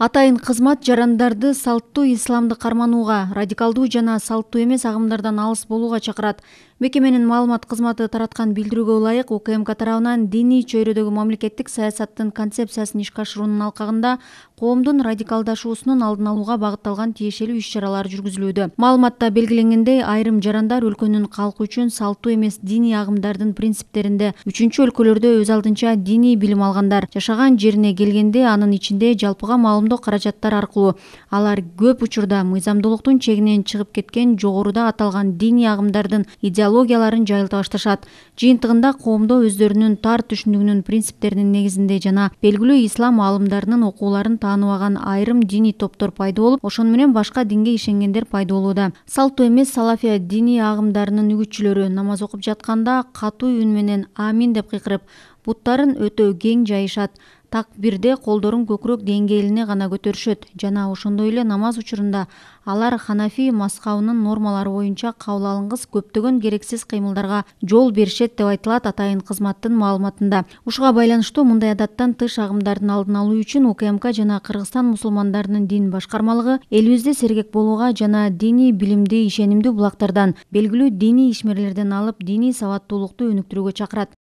атайын кызмат жарандарды салттуу исламды карманууга радикалдуу жана салттуу эмес агымдардан алыс болууга чакырат мекеменин маалымат кызматы тараткан билдирүүгө ылайык укмк тарабынан диний чөйрөдөгү мамлекеттик саясаттын концепциясын ишке ашыруунун алкагында коомдун радикалдашуусунун алдын алууга багытталган тиешелүү иш чаралар жүргүзүлүүдө маалыматта белгиленгендей айрым жарандар өлкөнүн калкы үчүн салттуу эмес диний агымдардын принциптеринде үчүнчү өлкөлөрдө өз алдынча диний билим алгандар жашаган жерине келгенде анын ичинде жалпыга маалым коомдук каражаттар аркылуу алар көп учурда мыйзамдуулуктун чегинен чыгып кеткен жогоруда аталган диний агымдардын идеологияларын жайылта башташат жыйынтыгында коомдо өздөрүнүн тар түшүнүгүнүн принциптеринин негизинде жана белгилүү ислам аалымдарынын окууларын тааныбаган айрым диний топтор пайда болуп ошону менен башка динге ишенгендер пайда болууда салттуу эмес салафия диний агымдарынын үгүтчүлөрү намаз окуп жатканда катуу үн менен амин деп кыйкырып буттарын өтө кең жайышат такбирде колдорун көкүрөк деңгээлине гана көтөрүшөт жана ошондой эле намаз учурунда алар ханафи мазхабынын нормалары боюнча кабыл алынгыс көптөгөн керексиз кыймылдарга жол беришет деп айтылат атайын кызматтын маалыматында ушуга байланыштуу мындай адаттан тыш агымдардын алдын алуу үчүн укмк жана кыргызстан мусулмандарынын дин башкармалыгы элибизде сергек болууга жана диний билимди ишенимдүү булактардан белгилүү диний ишмерлерден алып диний сабаттуулукту өнүктүрүүгө чакырат